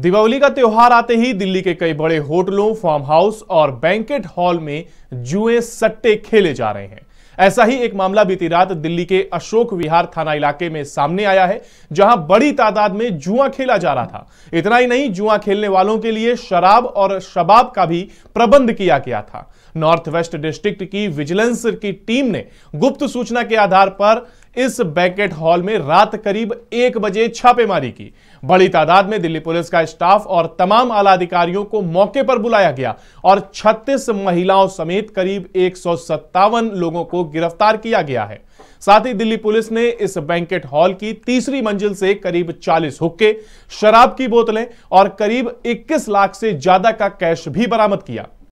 दीपावली का त्यौहार आते ही दिल्ली के कई बड़े होटलों फार्म हाउस और बैंकेट हॉल में जुए सट्टे खेले जा रहे हैं ऐसा ही एक मामला बीती रात दिल्ली के अशोक विहार थाना इलाके में सामने आया है जहां बड़ी तादाद में जुआ खेला जा रहा था इतना ही नहीं जुआ खेलने वालों के लिए शराब और शबाब का भी प्रबंध किया गया था नॉर्थ वेस्ट डिस्ट्रिक्ट की विजिलेंस की टीम ने गुप्त सूचना के आधार पर इस बैंकेट हॉल में रात करीब एक बजे छापेमारी की बड़ी तादाद में दिल्ली पुलिस का स्टाफ और तमाम आला अधिकारियों को मौके पर बुलाया गया और 36 महिलाओं समेत करीब एक लोगों को गिरफ्तार किया गया है साथ ही दिल्ली पुलिस ने इस बैंकेट हॉल की तीसरी मंजिल से करीब 40 हुक्के शराब की बोतलें और करीब 21 लाख से ज्यादा का कैश भी बरामद किया